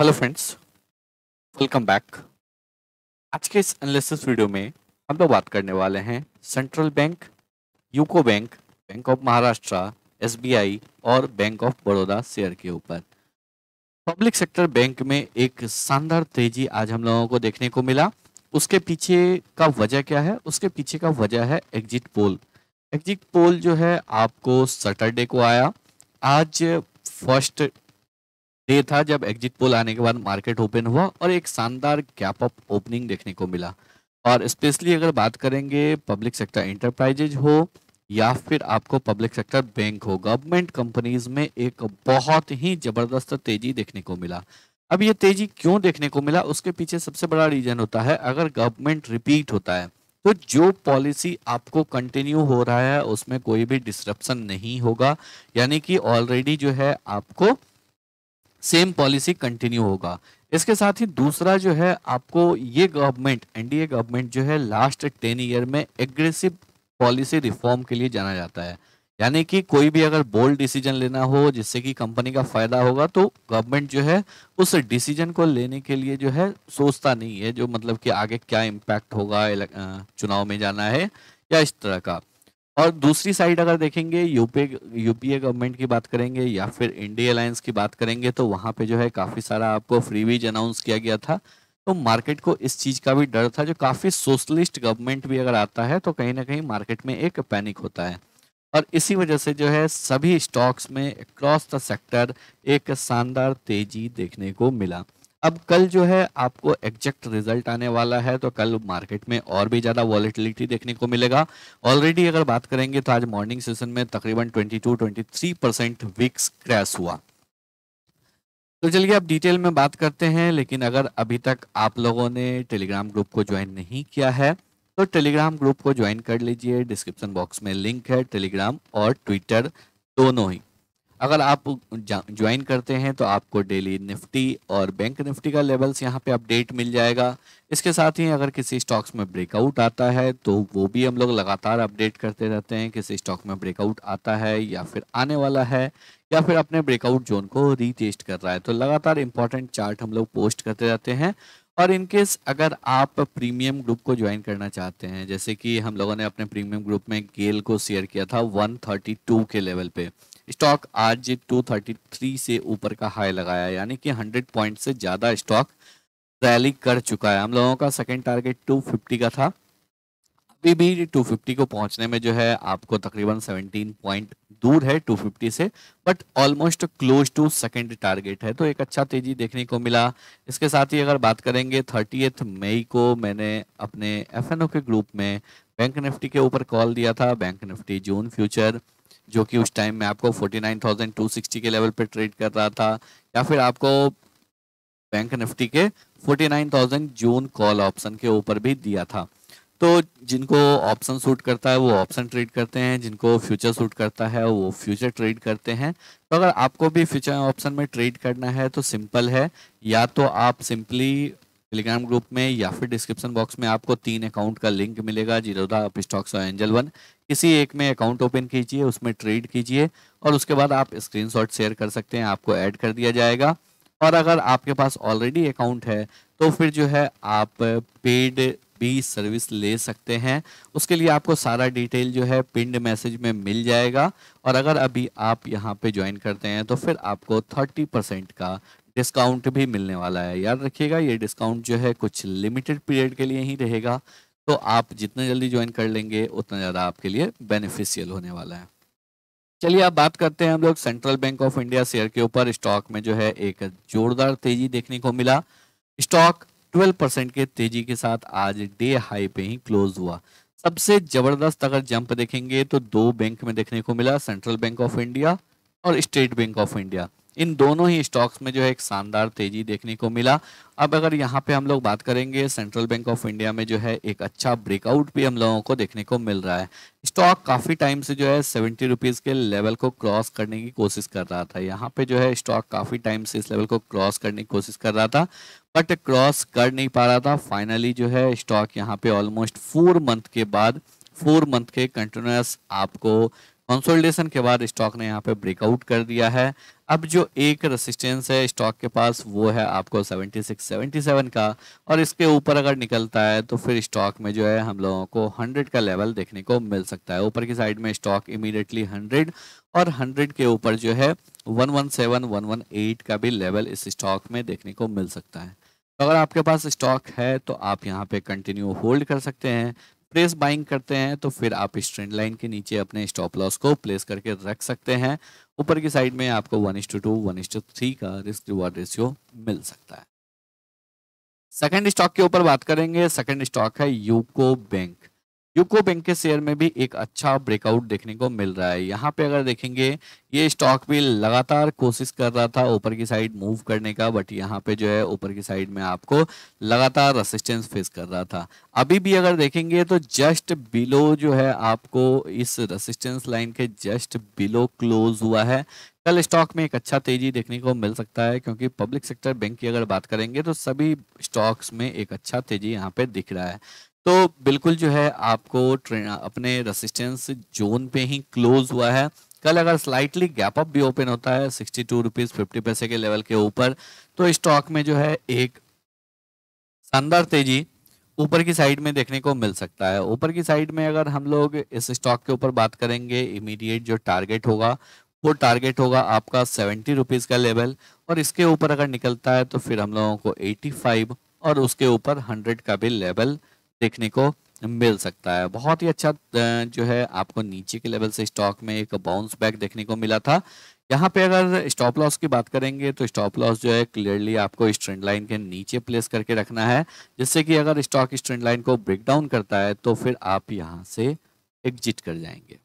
hello friends welcome back आज के इस एनालिसिस वीडियो में हम लोग बात करने वाले हैं central bank UCO bank bank of Maharashtra SBI और बैंक ऑफ बड़ौदा शेयर के ऊपर पब्लिक सेक्टर बैंक में एक शानदार तेजी आज हम लोगों को देखने को मिला उसके पीछे का वजह क्या है उसके पीछे का वजह है एग्जिट पोल एग्जिट पोल जो है आपको सैटरडे को आया आज फर्स्ट डे था जब एग्जिट पोल आने के बाद मार्केट ओपन हुआ और एक शानदार गैप अप ओपनिंग देखने को मिला और स्पेशली अगर बात करेंगे पब्लिक सेक्टर इंटरप्राइजेज हो या फिर आपको पब्लिक सेक्टर बैंक हो गवर्नमेंट कंपनीज में एक बहुत ही ज़बरदस्त तेज़ी देखने को मिला अब ये तेज़ी क्यों देखने को मिला उसके पीछे सबसे बड़ा रीज़न होता है अगर गवर्नमेंट रिपीट होता है तो जो पॉलिसी आपको कंटिन्यू हो रहा है उसमें कोई भी डिस्ट्रप्शन नहीं होगा यानी कि ऑलरेडी जो है आपको सेम पॉलिसी कंटिन्यू होगा इसके साथ ही दूसरा जो है आपको ये गवर्नमेंट एनडीए गवर्नमेंट जो है लास्ट टेन ईयर में एग्रेसिव पॉलिसी रिफॉर्म के लिए जाना जाता है यानी कि कोई भी अगर बोल्ड डिसीजन लेना हो जिससे कि कंपनी का फायदा होगा तो गवर्नमेंट जो है उस डिसीजन को लेने के लिए जो है सोचता नहीं है जो मतलब कि आगे क्या इम्पैक्ट होगा चुनाव में जाना है या इस तरह का और दूसरी साइड अगर देखेंगे यूपी यूपीए गवर्नमेंट की बात करेंगे या फिर इंडिया अलायंस की बात करेंगे तो वहाँ पे जो है काफ़ी सारा आपको वीज अनाउंस किया गया था तो मार्केट को इस चीज़ का भी डर था जो काफ़ी सोशलिस्ट गवर्नमेंट भी अगर आता है तो कहीं ना कहीं मार्केट में एक पैनिक होता है और इसी वजह से जो है सभी स्टॉक्स में अक्रॉस द सेक्टर एक शानदार तेजी देखने को मिला अब कल जो है आपको एग्जैक्ट रिजल्ट आने वाला है तो कल मार्केट में और भी ज़्यादा वॉलिटिलिटी देखने को मिलेगा ऑलरेडी अगर बात करेंगे तो आज मॉर्निंग सेशन में तकरीबन 22-23 परसेंट विक्स क्रैश हुआ तो चलिए अब डिटेल में बात करते हैं लेकिन अगर अभी तक आप लोगों ने टेलीग्राम ग्रुप को ज्वाइन नहीं किया है तो टेलीग्राम ग्रुप को ज्वाइन कर लीजिए डिस्क्रिप्शन बॉक्स में लिंक है टेलीग्राम और ट्विटर दोनों ही अगर आप ज्वाइन करते हैं तो आपको डेली निफ्टी और बैंक निफ्टी का लेवल्स यहाँ पे अपडेट मिल जाएगा इसके साथ ही अगर किसी स्टॉक्स में ब्रेकआउट आता है तो वो भी हम लोग लगातार अपडेट करते रहते हैं किसी स्टॉक में ब्रेकआउट आता है या फिर आने वाला है या फिर अपने ब्रेकआउट जोन को रीटेस्ट कर रहा है तो लगातार इंपॉर्टेंट चार्ट हम लोग पोस्ट करते रहते हैं और इनकेस अगर आप प्रीमियम ग्रुप को ज्वाइन करना चाहते हैं जैसे कि हम लोगों ने अपने प्रीमियम ग्रुप में गेल को शेयर किया था 132 के लेवल पे स्टॉक आज 233 से ऊपर का हाई लगाया यानी कि 100 पॉइंट से ज़्यादा स्टॉक रैली कर चुका है हम लोगों का सेकेंड टारगेट 250 का था अभी भी 250 को पहुंचने में जो है आपको तकरीबन 17 पॉइंट दूर है 250 से but almost close to second target है तो एक अच्छा तेजी देखने को मिला इसके साथ ही अगर बात करेंगे थर्टी मई को मैंने अपने एफ के ग्रुप में बैंक निफ्टी के ऊपर कॉल दिया था बैंक निफ्टी जून फ्यूचर जो कि उस टाइम में आपको 49,260 के लेवल पर ट्रेड कर रहा था या फिर आपको बैंक निफ्टी के 49,000 जून कॉल ऑप्शन के ऊपर भी दिया था तो जिनको ऑप्शन सूट करता है वो ऑप्शन ट्रेड करते हैं जिनको फ्यूचर सूट करता है वो फ्यूचर ट्रेड करते हैं तो अगर आपको भी फ्यूचर ऑप्शन में ट्रेड करना है तो सिंपल है या तो आप सिंपली टेलीग्राम ग्रुप में या फिर डिस्क्रिप्शन बॉक्स में आपको तीन अकाउंट का लिंक मिलेगा जीरोधा स्टॉक्स और एंजल वन किसी एक में अकाउंट ओपन कीजिए उसमें ट्रेड कीजिए और उसके बाद आप स्क्रीनशॉट शेयर कर सकते हैं आपको ऐड कर दिया जाएगा और अगर आपके पास ऑलरेडी अकाउंट है तो फिर जो है आप पेड भी सर्विस ले सकते हैं उसके लिए आपको सारा डिटेल जो है पिंड मैसेज में मिल जाएगा और अगर अभी आप यहाँ पे ज्वाइन करते हैं तो फिर आपको 30 परसेंट का डिस्काउंट भी मिलने वाला है याद रखिएगा ये डिस्काउंट जो है कुछ लिमिटेड पीरियड के लिए ही रहेगा तो आप जितना जल्दी ज्वाइन कर लेंगे उतना ज़्यादा आपके लिए बेनिफिशियल होने वाला है चलिए अब बात करते हैं हम लोग central bank of India share के ऊपर स्टॉक में जो है एक जोरदार तेजी देखने को मिला स्टॉक 12 परसेंट के तेजी के साथ आज डे हाई पे ही क्लोज हुआ सबसे जबरदस्त अगर जंप देखेंगे तो दो बैंक में देखने को मिला सेंट्रल बैंक ऑफ इंडिया और स्टेट बैंक ऑफ इंडिया इन दोनों ही स्टॉक्स में जो है एक शानदार तेजी देखने को मिला अब अगर यहाँ पे हम लोग बात करेंगे सेंट्रल बैंक ऑफ इंडिया में जो है एक अच्छा ब्रेकआउट भी हम लोगों को देखने को मिल रहा है स्टॉक काफ़ी टाइम से जो है सेवेंटी रुपीज़ के लेवल को क्रॉस करने की कोशिश कर रहा था यहाँ पे जो है स्टॉक काफ़ी टाइम से इस लेवल को क्रॉस करने की कोशिश कर रहा था बट क्रॉस कर नहीं पा रहा था फाइनली जो है स्टॉक यहाँ पे ऑलमोस्ट फोर मंथ के बाद फोर मंथ के कंटिन्यूस आपको कंसोलिडेशन के बाद स्टॉक ने यहाँ पे ब्रेकआउट कर दिया है अब जो एक रेसिस्टेंस है स्टॉक के पास वो है आपको 76 77 का और इसके ऊपर अगर निकलता है तो फिर स्टॉक में जो है हम लोगों को 100 का लेवल देखने को मिल सकता है ऊपर की साइड में स्टॉक इमीडिएटली 100 और 100 के ऊपर जो है 117 118 का भी लेवल इस स्टॉक में देखने को मिल सकता है तो अगर आपके पास स्टॉक है तो आप यहाँ पे कंटिन्यू होल्ड कर सकते हैं प्रेस बाइंग करते हैं तो फिर आप इस ट्रेंड लाइन के नीचे अपने स्टॉप लॉस को प्लेस करके रख सकते हैं ऊपर की साइड में आपको one is to two one is to three का रिस्क रिवार्ड रेशियो मिल सकता है सेकंड स्टॉक के ऊपर बात करेंगे सेकंड स्टॉक है यूको बैंक यूको बैंक के शेयर में भी एक अच्छा ब्रेकआउट देखने को मिल रहा है यहाँ पे अगर देखेंगे ये स्टॉक भी लगातार कोशिश कर रहा था ऊपर की साइड मूव करने का बट यहाँ पे जो है ऊपर की साइड में आपको लगातार रेसिस्टेंस फेस कर रहा था अभी भी अगर देखेंगे तो जस्ट बिलो जो है आपको इस रेसिस्टेंस लाइन के जस्ट बिलो क्लोज हुआ है कल स्टॉक में एक अच्छा तेजी देखने को मिल सकता है क्योंकि पब्लिक सेक्टर बैंक की अगर बात करेंगे तो सभी स्टॉक्स में एक अच्छा तेजी यहाँ पे दिख रहा है तो बिल्कुल जो है आपको अपने रेसिस्टेंस जोन पे ही क्लोज हुआ है कल अगर स्लाइटली गैप अप भी ओपन होता है सिक्सटी टू रुपीज़ फिफ्टी पैसे के लेवल के ऊपर तो स्टॉक में जो है एक शानदार तेजी ऊपर की साइड में देखने को मिल सकता है ऊपर की साइड में अगर हम लोग इस स्टॉक के ऊपर बात करेंगे इमीडिएट जो टारगेट होगा वो टारगेट होगा आपका सेवेंटी रुपीज़ का लेवल और इसके ऊपर अगर निकलता है तो फिर हम लोगों को एटी फाइव और उसके ऊपर हंड्रेड का भी लेवल देखने को मिल सकता है बहुत ही अच्छा जो है आपको नीचे के लेवल से स्टॉक में एक बाउंस बैक देखने को मिला था यहाँ पे अगर स्टॉप लॉस की बात करेंगे तो स्टॉप लॉस जो है क्लियरली आपको इस ट्रेंड लाइन के नीचे प्लेस करके रखना है जिससे कि अगर स्टॉक इस ट्रेंड लाइन को ब्रेक डाउन करता है तो फिर आप यहाँ से एग्जिट कर जाएंगे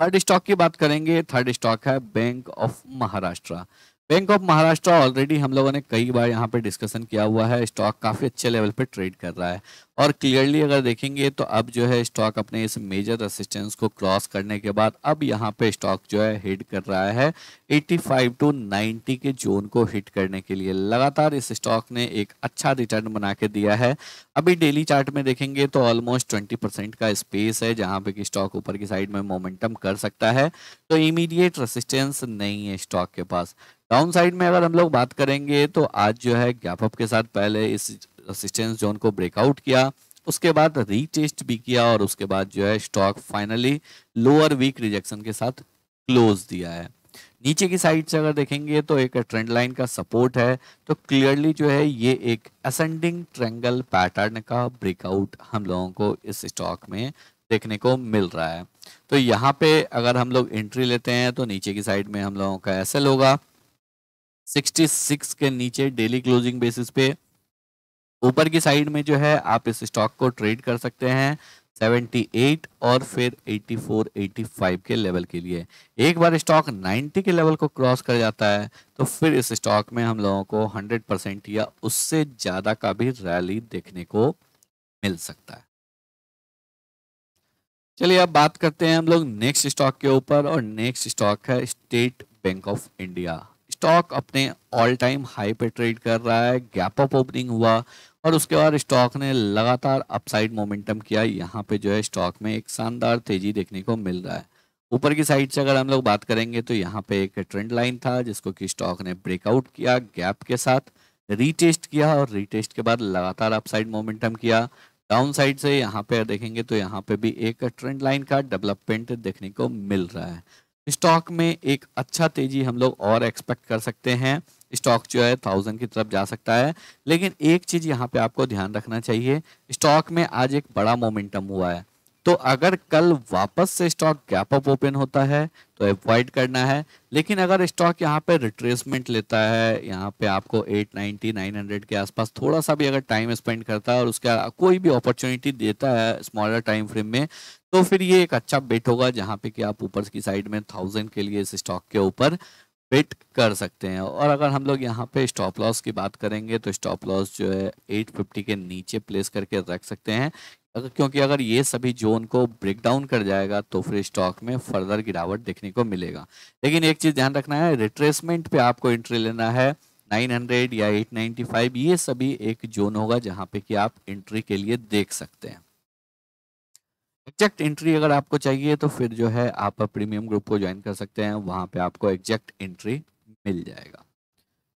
थर्ड स्टॉक की बात करेंगे थर्ड स्टॉक है bank of Maharashtra bank of Maharashtra already हम लोगों ने कई बार यहाँ पे डिस्कशन किया हुआ है स्टॉक काफ़ी अच्छे लेवल पे ट्रेड कर रहा है और क्लियरली अगर देखेंगे तो अब जो है स्टॉक अपने इस मेजर असिस्टेंस को क्रॉस करने के बाद अब यहाँ पे स्टॉक जो है हिट कर रहा है 85 टू 90 के जोन को हिट करने के लिए लगातार इस स्टॉक ने एक अच्छा रिटर्न बना के दिया है अभी डेली चार्ट में देखेंगे तो ऑलमोस्ट ट्वेंटी परसेंट का स्पेस है जहाँ पे कि स्टॉक ऊपर की साइड में मोमेंटम कर सकता है तो इमीडिएट रसिस्टेंस नहीं है स्टॉक के पास डाउन साइड में अगर हम लोग बात करेंगे तो आज जो है गैपअप के साथ पहले इस रसिस्टेंस जोन को ब्रेकआउट किया उसके बाद रीटेस्ट भी किया और उसके बाद जो है stock finally lower wick rejection के साथ क्लोज दिया है नीचे की साइड से अगर देखेंगे तो एक ट्रेंड लाइन का सपोर्ट है तो क्लियरली जो है ये एक असेंडिंग ट्रेंगल पैटर्न का ब्रेकआउट हम लोगों को इस स्टॉक में देखने को मिल रहा है तो यहाँ पे अगर हम लोग एंट्री लेते हैं तो नीचे की साइड में हम लोगों का एसएल होगा 66 के नीचे डेली क्लोजिंग बेसिस पे ऊपर की साइड में जो है आप इस स्टॉक को ट्रेड कर सकते हैं 78 और फिर 84, 85 के लेवल के लिए एक बार स्टॉक 90 के लेवल को क्रॉस कर जाता है तो फिर इस स्टॉक में हम लोगों को 100 परसेंट या उससे ज़्यादा का भी रैली देखने को मिल सकता है चलिए अब बात करते हैं हम लोग नेक्स्ट स्टॉक के ऊपर और नेक्स्ट स्टॉक है state bank of India stock अपने ऑल टाइम हाई पे ट्रेड कर रहा है गैप अप ओपनिंग हुआ और उसके बाद स्टॉक ने लगातार अपसाइड मोमेंटम किया यहाँ पे जो है स्टॉक में एक शानदार तेजी देखने को मिल रहा है ऊपर की साइड से अगर हम लोग बात करेंगे तो यहाँ पे एक ट्रेंड लाइन था जिसको कि स्टॉक ने ब्रेकआउट किया गैप के साथ रीटेस्ट किया और रीटेस्ट के बाद लगातार अपसाइड मोमेंटम किया डाउन साइड से यहाँ पे देखेंगे तो यहाँ पे भी एक ट्रेंड लाइन का डेवलपमेंट देखने को मिल रहा है स्टॉक में एक अच्छा तेजी हम लोग और एक्सपेक्ट कर सकते हैं स्टॉक जो है थाउजेंड की तरफ जा सकता है लेकिन एक चीज़ यहाँ पे आपको ध्यान रखना चाहिए स्टॉक में आज एक बड़ा मोमेंटम हुआ है तो अगर कल वापस से स्टॉक गैप अप ओपन होता है तो अवॉइड करना है लेकिन अगर स्टॉक यहाँ पे रिट्रेसमेंट लेता है यहाँ पे आपको 890 900 के आसपास थोड़ा सा भी अगर टाइम स्पेंड करता है और उसका कोई भी अपॉर्चुनिटी देता है स्मॉलर टाइम फ्रेम में तो फिर ये एक अच्छा बेट होगा जहां पे कि आप ऊपर की साइड में थाउजेंड के लिए इस स्टॉक के ऊपर बेट कर सकते हैं और अगर हम लोग यहाँ पे स्टॉप लॉस की बात करेंगे तो स्टॉप लॉस जो है एट फिफ्टी के नीचे प्लेस करके रख सकते हैं अगर क्योंकि अगर ये सभी जोन को ब्रेक डाउन कर जाएगा तो फिर स्टॉक में फर्दर गिरावट देखने को मिलेगा लेकिन एक चीज़ ध्यान रखना है रिट्रेसमेंट पे आपको एंट्री लेना है 900 या 895 ये सभी एक जोन होगा जहां पे कि आप एंट्री के लिए देख सकते हैं एग्जैक्ट एंट्री अगर आपको चाहिए तो फिर जो है आप प्रीमियम ग्रुप को ज्वाइन कर सकते हैं वहां पे आपको एग्जैक्ट एंट्री मिल जाएगा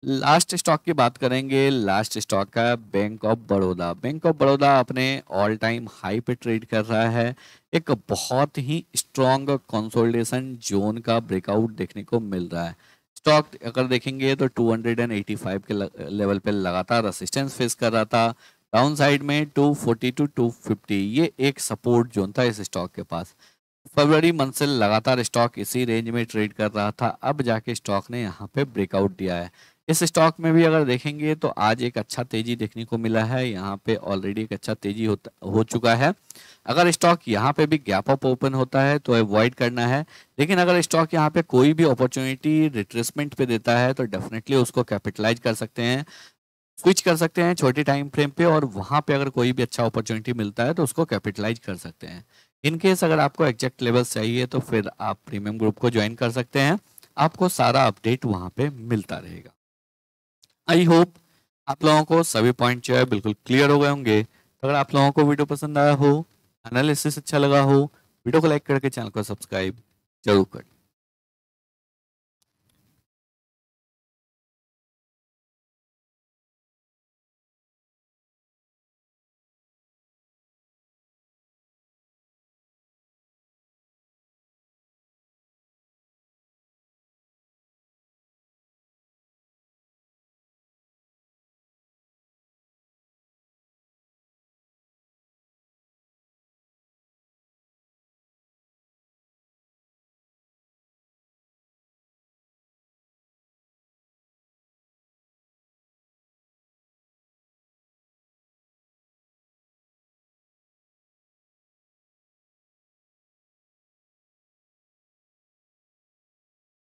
लास्ट स्टॉक की बात करेंगे लास्ट स्टॉक का bank of Baroda bank of Baroda अपने ऑल टाइम हाई पे ट्रेड कर रहा है एक बहुत ही स्ट्रॉन्ग कंसोलिडेशन जोन का ब्रेकआउट देखने को मिल रहा है स्टॉक अगर देखेंगे तो 285 के लेवल पे लगातार रेसिस्टेंस फेस कर रहा था डाउन साइड में 240 टू 250 ये एक सपोर्ट जोन था इस स्टॉक के पास फरवरी मंथ से लगातार स्टॉक इसी रेंज में ट्रेड कर रहा था अब जाके स्टॉक ने यहाँ पे ब्रेकआउट दिया है इस स्टॉक में भी अगर देखेंगे तो आज एक अच्छा तेजी देखने को मिला है यहाँ पे ऑलरेडी एक अच्छा तेजी होता हो चुका है अगर स्टॉक यहाँ पे भी गैप अप ओपन होता है तो अवॉइड करना है लेकिन अगर स्टॉक यहाँ पे कोई भी अपॉर्चुनिटी रिट्रेसमेंट पे देता है तो डेफिनेटली उसको कैपिटलाइज कर सकते हैं स्विच कर सकते हैं छोटे टाइम फ्रेम पे और वहां पे अगर कोई भी अच्छा अपॉर्चुनिटी मिलता है तो उसको कैपिटलाइज कर सकते हैं इनकेस अगर आपको एग्जैक्ट लेवल चाहिए तो फिर आप प्रीमियम ग्रुप को ज्वाइन कर सकते हैं आपको सारा अपडेट वहां पे मिलता रहेगा आई होप आप लोगों को सभी पॉइंट जो है बिल्कुल क्लियर हो गए होंगे तो अगर आप लोगों को वीडियो पसंद आया हो एनालिसिस अच्छा लगा हो वीडियो को लाइक करके चैनल को सब्सक्राइब जरूर करें